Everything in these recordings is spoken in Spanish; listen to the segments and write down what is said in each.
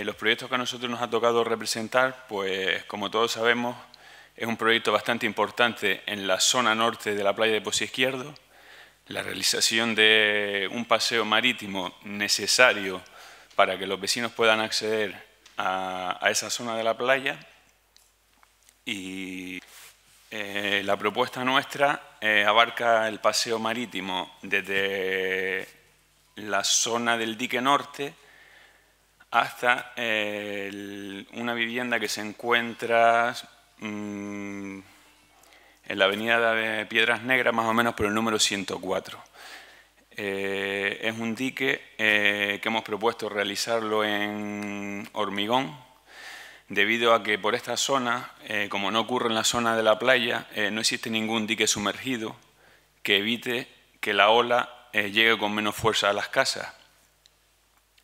Eh, los proyectos que a nosotros nos ha tocado representar, pues como todos sabemos, es un proyecto bastante importante en la zona norte de la playa de Pozo Izquierdo, la realización de un paseo marítimo necesario para que los vecinos puedan acceder a, esa zona de la playa y eh, la propuesta nuestra eh, abarca el paseo marítimo desde la zona del dique norte hasta una vivienda que se encuentra mm, en la avenida de Piedras Negras, más o menos por el número 104. Eh, es un dique eh, que hemos propuesto realizarlo en hormigón, debido a que por esta zona, eh, como no ocurre en la zona de la playa, no existe ningún dique sumergido que evite que la ola llegue con menos fuerza a las casas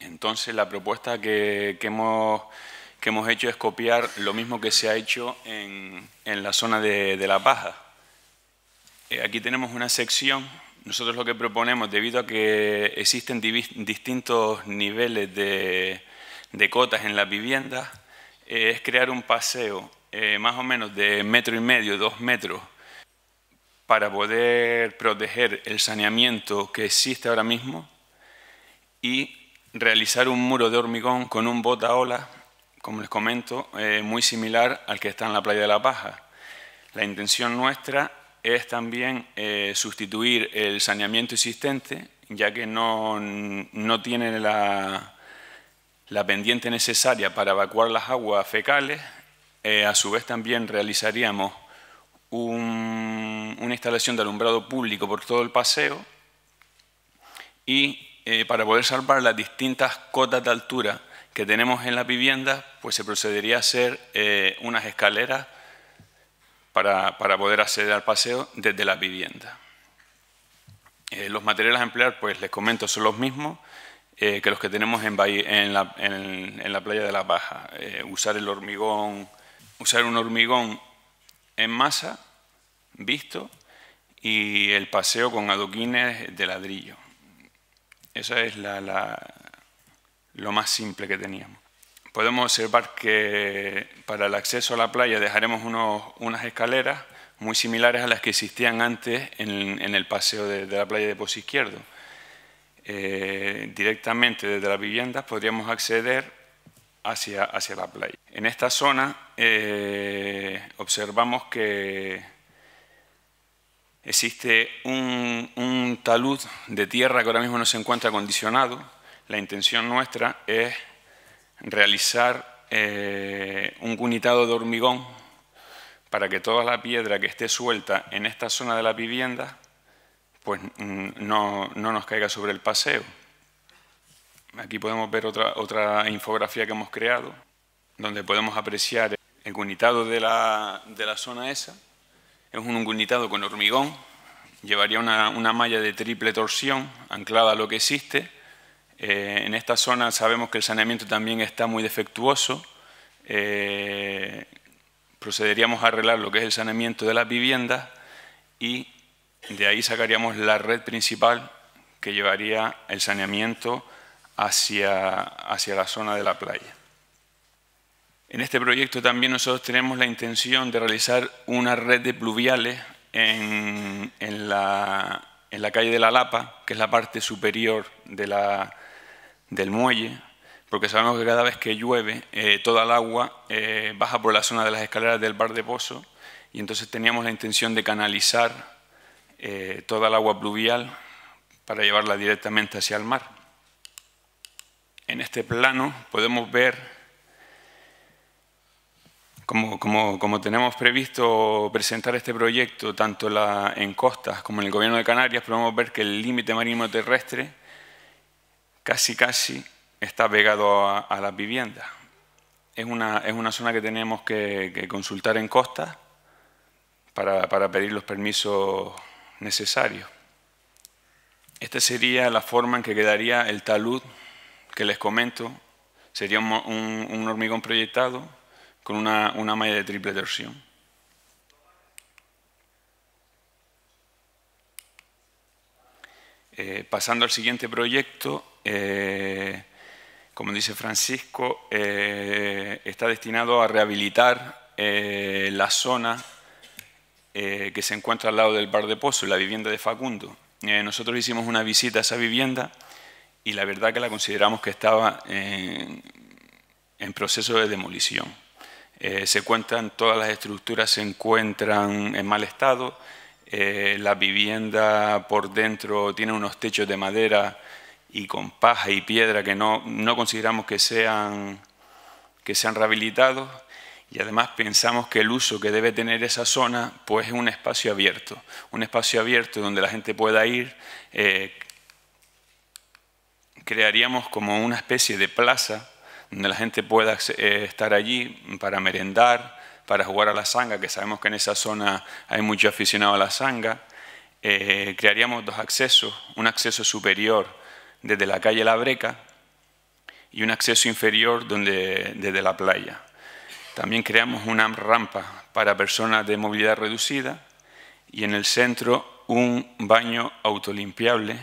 entonces la propuesta que, hemos, hecho es copiar lo mismo que se ha hecho en, la zona de, La Paja. Eh, aquí tenemos una sección. Nosotros lo que proponemos, debido a que existen distintos niveles de, cotas en la vivienda, eh, es crear un paseo eh, más o menos de metro y medio, dos metros, para poder proteger el saneamiento que existe ahora mismo y realizar un muro de hormigón con un botaola, como les comento, eh, muy similar al que está en la playa de La Paja. La intención nuestra es también eh, sustituir el saneamiento existente, ya que no, no tiene la, pendiente necesaria para evacuar las aguas fecales. Eh, a su vez también realizaríamos una instalación de alumbrado público por todo el paseo y eh, para poder salvar las distintas cotas de altura que tenemos en la vivienda, pues se procedería a hacer eh, unas escaleras para, poder acceder al paseo desde la vivienda. Eh, los materiales a emplear, pues les comento, son los mismos que los que tenemos en, la, en la, playa de La Baja. usar el hormigón, usar un hormigón en masa, visto, y el paseo con adoquines de ladrillo. Eso es la, lo más simple que teníamos. Podemos observar que para el acceso a la playa dejaremos unas escaleras muy similares a las que existían antes en, el paseo de, la playa de Pozo Izquierdo. Eh, directamente desde las viviendas podríamos acceder hacia, hacia la playa. En esta zona eh, observamos que Existe un, talud de tierra que ahora mismo no se encuentra acondicionado. La intención nuestra es realizar eh, un cunitado de hormigón para que toda la piedra que esté suelta en esta zona de la vivienda pues mm, no, nos caiga sobre el paseo. Aquí podemos ver otra, otra infografía que hemos creado, donde podemos apreciar el cunitado de la zona esa es un ungulnitado con hormigón, llevaría una, malla de triple torsión anclada a lo que existe. Eh, en esta zona sabemos que el saneamiento también está muy defectuoso. Eh, procederíamos a arreglar lo que es el saneamiento de las viviendas y de ahí sacaríamos la red principal que llevaría el saneamiento hacia, hacia la zona de la playa. En este proyecto también nosotros tenemos la intención de realizar una red de pluviales en, la, calle de la Lapa, que es la parte superior del muelle, porque sabemos que cada vez que llueve eh, toda el agua eh, baja por la zona de las escaleras del bar de Pozo y entonces teníamos la intención de canalizar eh, toda el agua pluvial para llevarla directamente hacia el mar. En este plano podemos ver como, tenemos previsto presentar este proyecto tanto la, en costas como en el gobierno de Canarias, podemos ver que el límite marino terrestre casi casi está pegado a, las viviendas. Es una, zona que tenemos que, consultar en costas para, pedir los permisos necesarios. Esta sería la forma en que quedaría el talud que les comento. Sería un hormigón proyectado con una, malla de triple torsión. Eh, pasando al siguiente proyecto, eh, como dice Francisco, eh, está destinado a rehabilitar la zona que se encuentra al lado del bar de Pozo, la vivienda de Facundo. nosotros hicimos una visita a esa vivienda y la verdad que la consideramos que estaba en proceso de demolición. Eh, se cuentan, todas las estructuras se encuentran en mal estado, eh, la vivienda por dentro tiene unos techos de madera y con paja y piedra que no, consideramos que sean, que sean rehabilitados y además pensamos que el uso que debe tener esa zona pues es un espacio abierto, un espacio abierto donde la gente pueda ir. Eh, crearíamos como una especie de plaza donde la gente pueda eh, estar allí para merendar, para jugar a la zanga, que sabemos que en esa zona hay mucho aficionado a la zanga. Eh, crearíamos dos accesos, un acceso superior desde la calle La Breca y un acceso inferior donde, desde la playa. También creamos una rampa para personas de movilidad reducida y en el centro un baño autolimpiable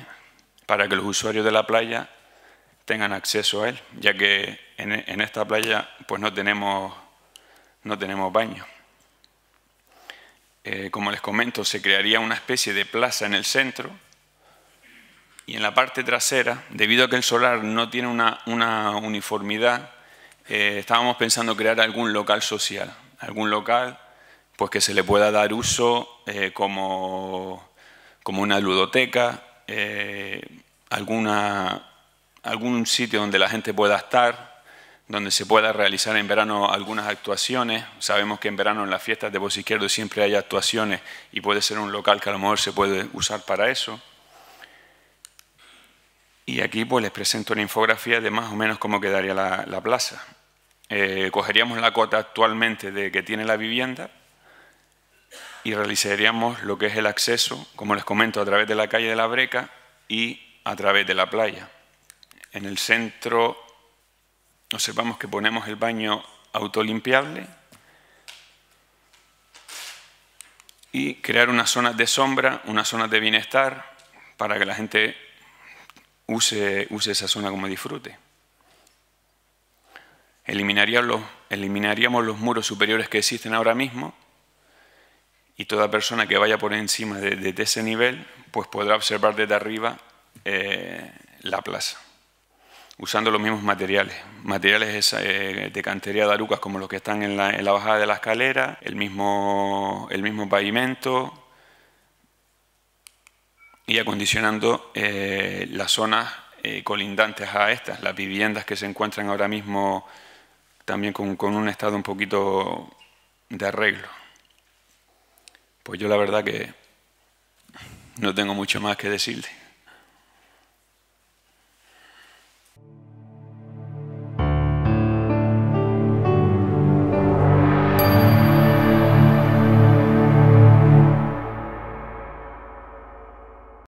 para que los usuarios de la playa tengan acceso a él, ya que en, esta playa pues no tenemos, no tenemos baño. Eh, como les comento, se crearía una especie de plaza en el centro y en la parte trasera, debido a que el solar no tiene una, uniformidad, eh, estábamos pensando crear algún local social, algún local pues que se le pueda dar uso eh, como, una ludoteca, alguna, algún sitio donde la gente pueda estar, donde se pueda realizar en verano algunas actuaciones. Sabemos que en verano en las fiestas de Voz Izquierda siempre hay actuaciones y puede ser un local que a lo mejor se puede usar para eso. Y aquí pues les presento una infografía de más o menos cómo quedaría la, plaza. Eh, cogeríamos la cota actualmente de que tiene la vivienda y realizaríamos lo que es el acceso, como les comento, a través de la calle de la Breca y a través de la playa. En el centro observamos que ponemos el baño autolimpiable y crear una zona de sombra, una zona de bienestar para que la gente use, use esa zona como disfrute. eliminaríamos los muros superiores que existen ahora mismo y toda persona que vaya por encima de, ese nivel pues podrá observar desde arriba eh, la plaza usando los mismos materiales. Materiales eh, de cantería de arucas como los que están en la, bajada de la escalera, el mismo, el mismo pavimento y acondicionando eh, las zonas eh, colindantes a estas, las viviendas que se encuentran ahora mismo también con, con un estado un poquito de arreglo. Pues yo la verdad que no tengo mucho más que decirle.